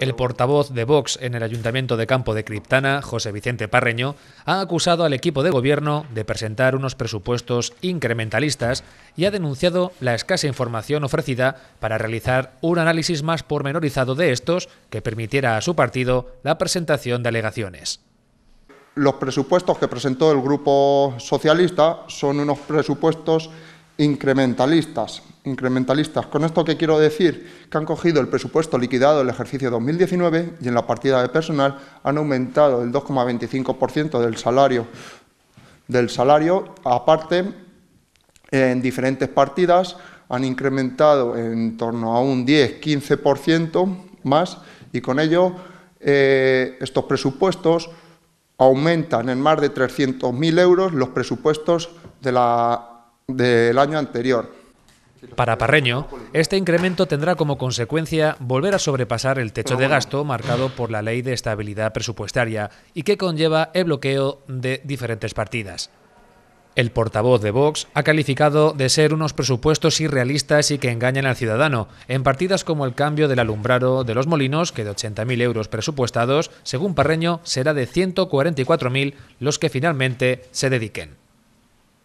El portavoz de Vox en el Ayuntamiento de Campo de Criptana, José Vicente Parreño, ha acusado al equipo de gobierno de presentar unos presupuestos incrementalistas y ha denunciado la escasa información ofrecida para realizar un análisis más pormenorizado de estos que permitiera a su partido la presentación de alegaciones los presupuestos que presentó el Grupo Socialista son unos presupuestos incrementalistas incrementalistas. Con esto que quiero decir que han cogido el presupuesto liquidado del ejercicio 2019 y en la partida de personal han aumentado el 2,25% del salario del salario, aparte en diferentes partidas han incrementado en torno a un 10-15% más y con ello eh, estos presupuestos aumentan en más de 300.000 euros los presupuestos de la, del año anterior. Para Parreño, este incremento tendrá como consecuencia volver a sobrepasar el techo de gasto marcado por la Ley de Estabilidad Presupuestaria y que conlleva el bloqueo de diferentes partidas. El portavoz de Vox ha calificado de ser unos presupuestos irrealistas y que engañan al ciudadano, en partidas como el cambio del alumbrado de los molinos, que de 80.000 euros presupuestados, según Parreño, será de 144.000 los que finalmente se dediquen.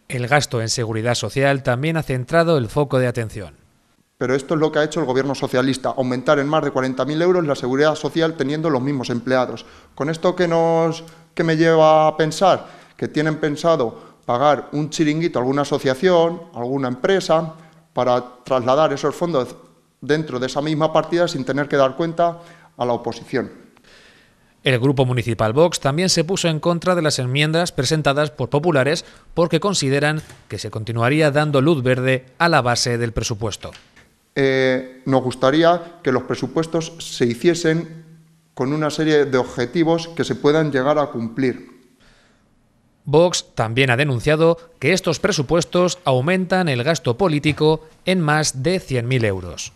El gasto en seguridad social también ha centrado el foco de atención. Pero esto es lo que ha hecho el gobierno socialista, aumentar en más de 40.000 euros la seguridad social teniendo los mismos empleados. ¿Con esto qué nos, me lleva a pensar? Que tienen pensado pagar un chiringuito a alguna asociación, a alguna empresa, para trasladar esos fondos dentro de esa misma partida sin tener que dar cuenta a la oposición. El Grupo Municipal Vox también se puso en contra de las enmiendas presentadas por populares porque consideran que se continuaría dando luz verde a la base del presupuesto. Eh, nos gustaría que los presupuestos se hiciesen con una serie de objetivos que se puedan llegar a cumplir. Vox también ha denunciado que estos presupuestos aumentan el gasto político en más de 100.000 euros.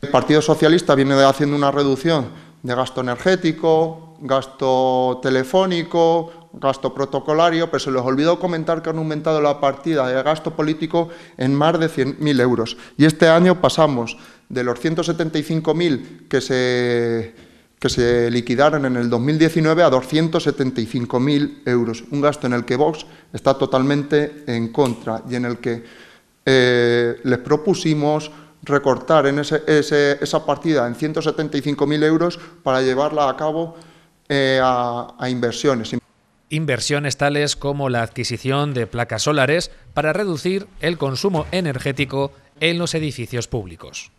El Partido Socialista viene haciendo una reducción de gasto energético, gasto telefónico, gasto protocolario, pero se les olvidó comentar que han aumentado la partida de gasto político en más de 100.000 euros. Y este año pasamos de los 175.000 que se, que se liquidaron en el 2019 a 275.000 euros. Un gasto en el que Vox está totalmente en contra y en el que eh, les propusimos recortar en ese, esa partida en 175.000 euros para llevarla a cabo eh, a inversiones. Inversiones tales como la adquisición de placas solares para reducir el consumo energético en los edificios públicos.